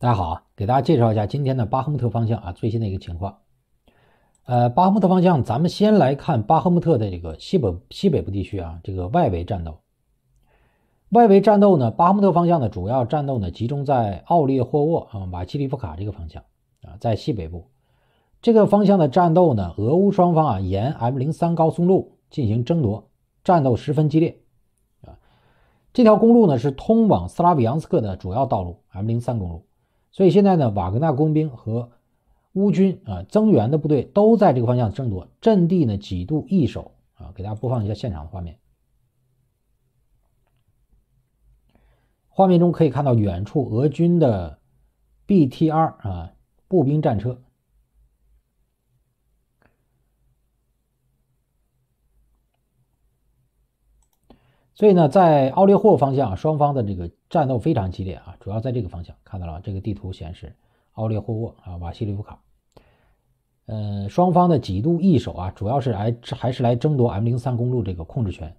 大家好啊，给大家介绍一下今天的巴赫穆特方向啊最新的一个情况。呃，巴赫穆特方向，咱们先来看巴赫穆特的这个西北西北部地区啊，这个外围战斗。外围战斗呢，巴赫穆特方向呢，主要战斗呢集中在奥列霍沃啊、马奇里夫卡这个方向啊，在西北部这个方向的战斗呢，俄乌双方啊沿 M 零三高速路进行争夺，战斗十分激烈啊。这条公路呢是通往斯拉比扬斯克的主要道路，M 零三公路。所以现在呢，瓦格纳工兵和乌军啊增援的部队都在这个方向争夺阵地呢，几度易手啊。给大家播放一下现场画面，画面中可以看到远处俄军的 BTR 啊步兵战车。所以呢，在奥列霍方向，双方的这个战斗非常激烈啊，主要在这个方向看到了这个地图显示，奥列霍沃啊，瓦西里夫卡，呃，双方的几度易手啊，主要是来还是来争夺 M 零三公路这个控制权。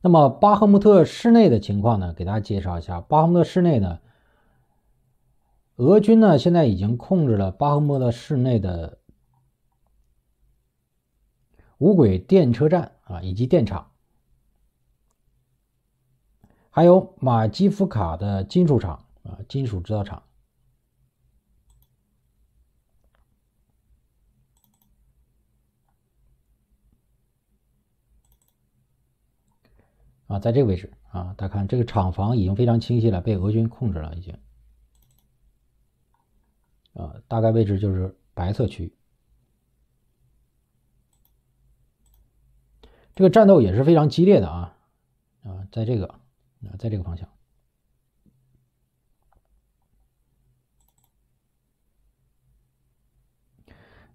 那么巴赫穆特市内的情况呢，给大家介绍一下。巴赫穆特市内呢，俄军呢现在已经控制了巴赫穆特市内的。五轨电车站啊，以及电厂，还有马基夫卡的金属厂啊，金属制造厂啊，在这个位置啊，大家看这个厂房已经非常清晰了，被俄军控制了，已经啊，大概位置就是白色区域。这个战斗也是非常激烈的啊，啊，在这个啊，在这个方向。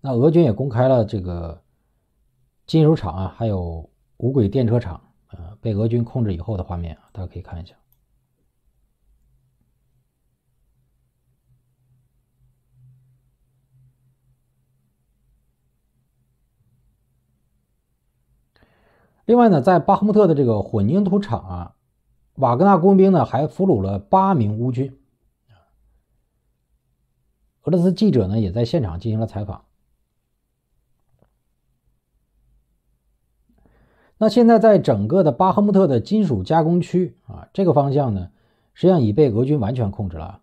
那俄军也公开了这个金属厂啊，还有无轨电车厂，啊，被俄军控制以后的画面，大家可以看一下。另外呢，在巴赫穆特的这个混凝土厂啊，瓦格纳工兵呢还俘虏了八名乌军。俄罗斯记者呢也在现场进行了采访。那现在在整个的巴赫穆特的金属加工区啊，这个方向呢，实际上已被俄军完全控制了。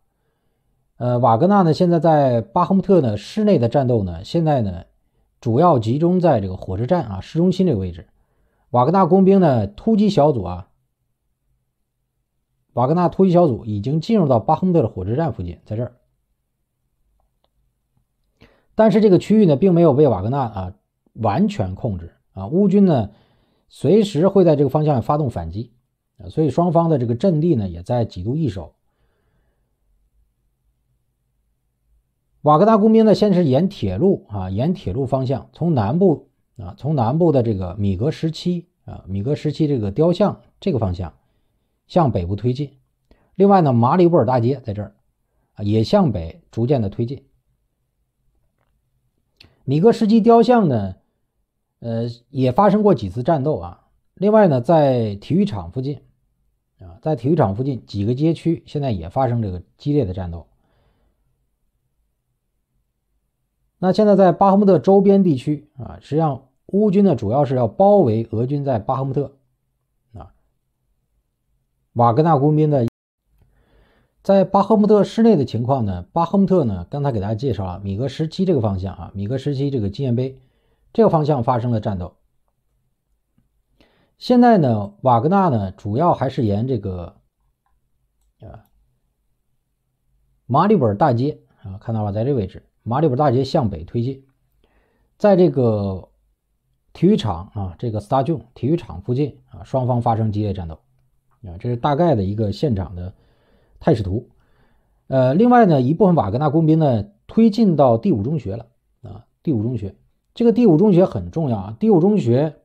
呃，瓦格纳呢现在在巴赫穆特呢市内的战斗呢，现在呢主要集中在这个火车站啊，市中心这个位置。瓦格纳工兵的突击小组啊，瓦格纳突击小组已经进入到巴赫特的火车站附近，在这儿。但是这个区域呢，并没有被瓦格纳啊完全控制啊，乌军呢随时会在这个方向发动反击啊，所以双方的这个阵地呢也在几度易手。瓦格纳工兵呢，先是沿铁路啊，沿铁路方向从南部。啊，从南部的这个米格十七啊，米格十七这个雕像这个方向向北部推进。另外呢，马里布尔大街在这儿也向北逐渐的推进。米格十七雕像呢，呃，也发生过几次战斗啊。另外呢，在体育场附近啊，在体育场附近几个街区现在也发生这个激烈的战斗。那现在在巴赫穆特周边地区啊，实际上。乌军呢，主要是要包围俄军在巴赫穆特啊，瓦格纳工兵的在巴赫穆特市内的情况呢？巴赫穆特呢，刚才给大家介绍了米格十七这个方向啊，米格十七这个纪念碑这个方向发生了战斗。现在呢，瓦格纳呢，主要还是沿这个啊马里本尔大街啊，看到了在这位置，马里本大街向北推进，在这个。体育场啊，这个 s t a d i u n 体育场附近啊，双方发生激烈战斗，啊，这是大概的一个现场的态势图。呃，另外呢，一部分瓦格纳工兵呢推进到第五中学了啊，第五中学这个第五中学很重要啊，第五中学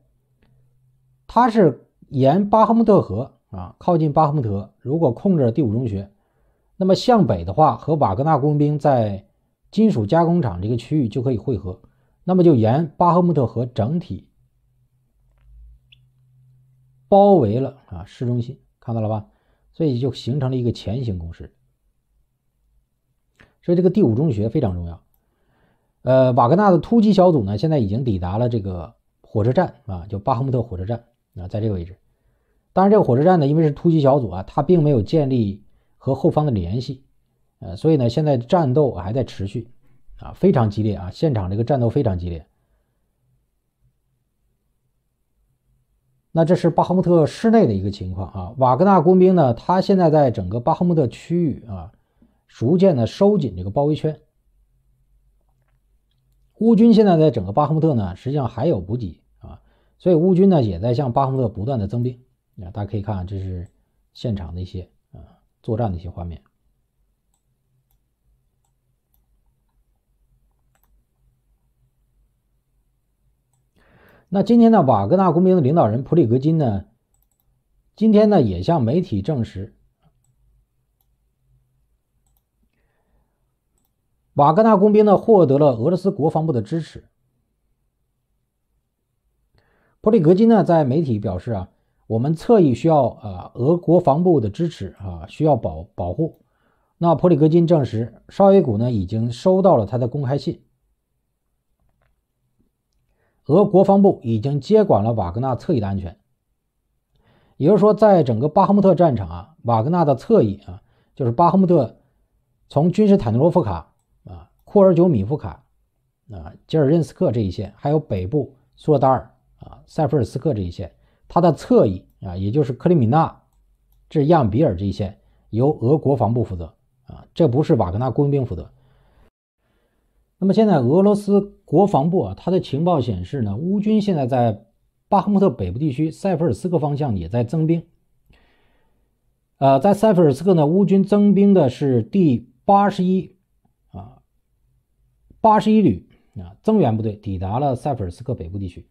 它是沿巴赫穆特河啊，靠近巴赫穆特。如果控制了第五中学，那么向北的话，和瓦格纳工兵在金属加工厂这个区域就可以汇合。那么就沿巴赫穆特河整体包围了啊市中心，看到了吧？所以就形成了一个前行攻势。所以这个第五中学非常重要。呃，瓦格纳的突击小组呢，现在已经抵达了这个火车站啊，就巴赫穆特火车站啊，在这个位置。当然，这个火车站呢，因为是突击小组啊，它并没有建立和后方的联系，呃，所以呢，现在战斗还在持续。啊，非常激烈啊！现场这个战斗非常激烈。那这是巴赫穆特市内的一个情况啊。瓦格纳工兵呢，他现在在整个巴赫穆特区域啊，逐渐的收紧这个包围圈。乌军现在在整个巴赫穆特呢，实际上还有补给啊，所以乌军呢也在向巴赫穆特不断的增兵啊。大家可以看，这是现场的一些啊作战的一些画面。那今天呢，瓦格纳工兵的领导人普里格金呢，今天呢也向媒体证实，瓦格纳工兵呢获得了俄罗斯国防部的支持。普里格金呢在媒体表示啊，我们侧翼需要啊俄国防部的支持啊，需要保保护。那普里格金证实，绍伊古呢已经收到了他的公开信。俄国防部已经接管了瓦格纳侧翼的安全，也就是说，在整个巴赫穆特战场啊，瓦格纳的侧翼啊，就是巴赫穆特从君士坦诺罗夫卡啊、库尔久米夫卡啊、吉尔任斯克这一线，还有北部苏尔达尔啊、塞弗尔斯克这一线，它的侧翼啊，也就是克里米纳至亚米比尔这一线，由俄国防部负责啊，这不是瓦格纳雇佣兵负责。那么现在，俄罗斯国防部啊，它的情报显示呢，乌军现在在巴赫穆特北部地区、塞弗尔斯克方向也在增兵。呃，在塞弗尔斯克呢，乌军增兵的是第八十一啊八十一旅啊，增援部队抵达了塞弗尔斯克北部地区。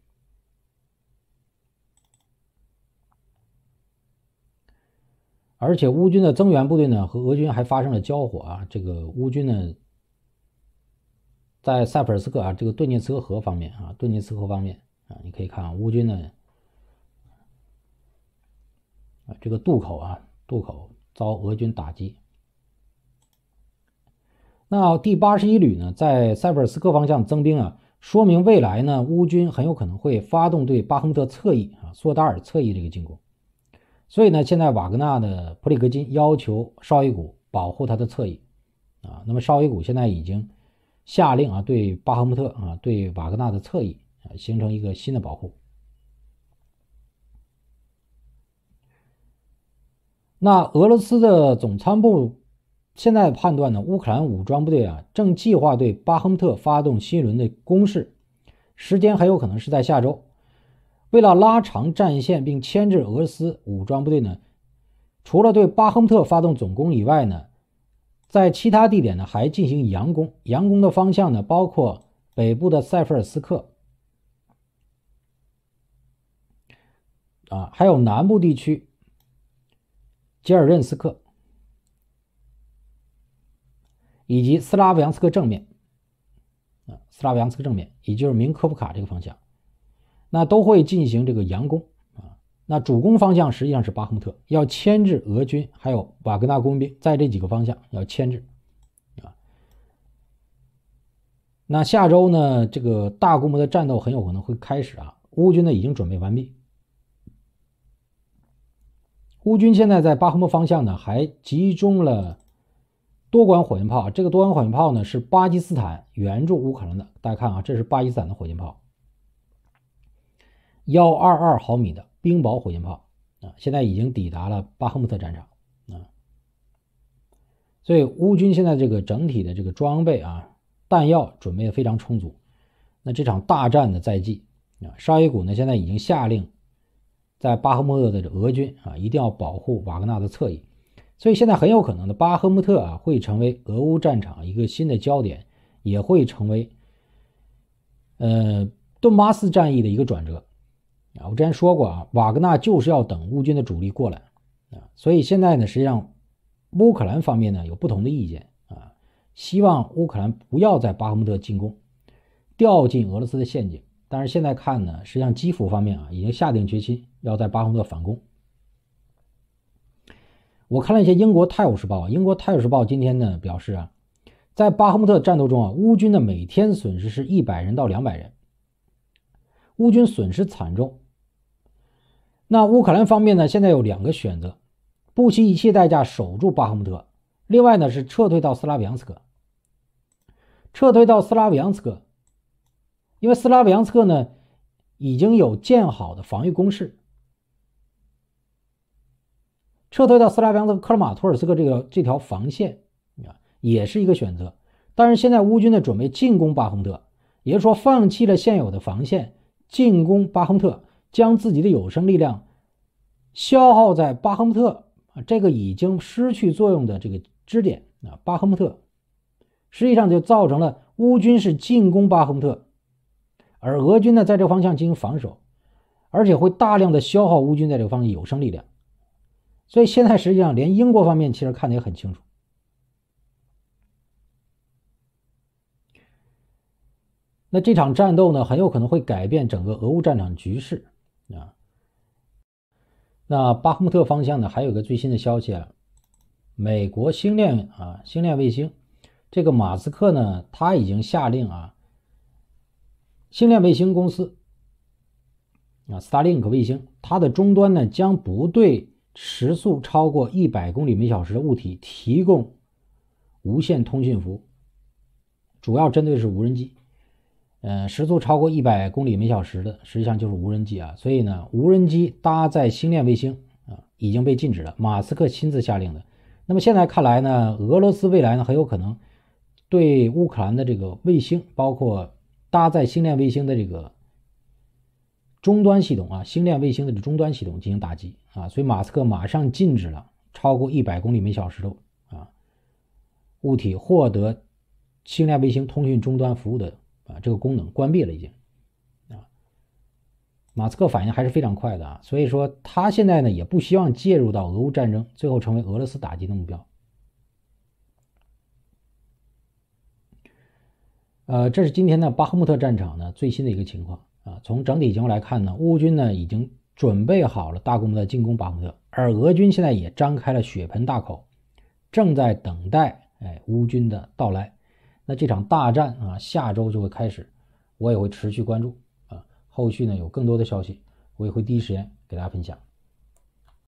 而且，乌军的增援部队呢，和俄军还发生了交火啊，这个乌军呢。在塞普尔斯克啊，这个顿涅茨克河方面啊，顿涅茨克方面啊，你可以看啊，乌军呢啊这个渡口啊渡口遭俄军打击。那第八十一旅呢，在塞普尔斯克方向增兵啊，说明未来呢，乌军很有可能会发动对巴赫特侧翼啊、索达尔侧翼这个进攻。所以呢，现在瓦格纳的普里格金要求绍伊古保护他的侧翼啊，那么绍伊古现在已经。下令啊，对巴赫穆特啊，对瓦格纳的侧翼啊，形成一个新的保护。那俄罗斯的总参谋部现在判断呢，乌克兰武装部队啊，正计划对巴赫穆特发动新一轮的攻势，时间很有可能是在下周。为了拉长战线并牵制俄罗斯武装部队呢，除了对巴赫穆特发动总攻以外呢。在其他地点呢，还进行佯攻。佯攻的方向呢，包括北部的塞夫尔斯克，啊，还有南部地区吉尔任斯克，以及斯拉夫扬斯克正面，啊，斯拉夫扬斯克正面，也就是明科夫卡这个方向，那都会进行这个佯攻。那主攻方向实际上是巴赫特，要牵制俄军，还有瓦格纳工兵，在这几个方向要牵制。啊，那下周呢，这个大规模的战斗很有可能会开始啊。乌军呢已经准备完毕，乌军现在在巴赫莫方向呢还集中了多管火箭炮，这个多管火箭炮呢是巴基斯坦援助乌克兰的，大家看啊，这是巴基斯坦的火箭炮，幺二二毫米的。冰雹火箭炮啊，现在已经抵达了巴赫穆特战场啊，所以乌军现在这个整体的这个装备啊，弹药准备的非常充足。那这场大战的在即啊，沙伊古呢现在已经下令，在巴赫穆特的俄军啊，一定要保护瓦格纳的侧翼。所以现在很有可能的巴赫穆特啊，会成为俄乌战场一个新的焦点，也会成为呃顿巴斯战役的一个转折。啊，我之前说过啊，瓦格纳就是要等乌军的主力过来啊，所以现在呢，实际上乌克兰方面呢有不同的意见啊，希望乌克兰不要在巴赫穆特进攻，掉进俄罗斯的陷阱。但是现在看呢，实际上基辅方面啊已经下定决心要在巴赫穆特反攻。我看了一些英国《泰晤士报》，英国《泰晤士报》今天呢表示啊，在巴赫穆特战斗中啊，乌军的每天损失是一百人到两百人，乌军损失惨重。那乌克兰方面呢？现在有两个选择：不惜一切代价守住巴赫穆特，另外呢是撤退到斯拉维扬斯克。撤退到斯拉维扬斯克，因为斯拉维扬斯克呢已经有建好的防御工事。撤退到斯拉维扬斯克、克尔马托尔斯克这个这条防线啊，也是一个选择。但是现在乌军呢准备进攻巴赫穆特，也就是说放弃了现有的防线，进攻巴赫穆特。将自己的有生力量消耗在巴赫穆特啊这个已经失去作用的这个支点啊，巴赫穆特实际上就造成了乌军是进攻巴赫穆特，而俄军呢在这个方向进行防守，而且会大量的消耗乌军在这个方向有生力量，所以现在实际上连英国方面其实看的也很清楚，那这场战斗呢很有可能会改变整个俄乌战场局势。那巴赫穆特方向呢？还有个最新的消息啊，美国星链啊，星链卫星，这个马斯克呢，他已经下令啊，星链卫星公司啊，Starlink 卫星，它的终端呢将不对时速超过一百公里每小时的物体提供无线通讯服务，主要针对是无人机。呃，时速超过一百公里每小时的，实际上就是无人机啊。所以呢，无人机搭载星链卫星啊，已经被禁止了。马斯克亲自下令的。那么现在看来呢，俄罗斯未来呢，很有可能对乌克兰的这个卫星，包括搭载星链卫星的这个终端系统啊，星链卫星的这终端系统进行打击啊。所以马斯克马上禁止了超过一百公里每小时的啊物体获得星链卫星通讯终端服务的。啊，这个功能关闭了已经。啊，马斯克反应还是非常快的啊，所以说他现在呢也不希望介入到俄乌战争，最后成为俄罗斯打击的目标。呃，这是今天的巴赫穆特战场呢最新的一个情况啊。从整体情况来看呢，乌军呢已经准备好了大规模的进攻巴赫穆特，而俄军现在也张开了血盆大口，正在等待哎乌军的到来。那这场大战啊，下周就会开始，我也会持续关注啊。后续呢，有更多的消息，我也会第一时间给大家分享。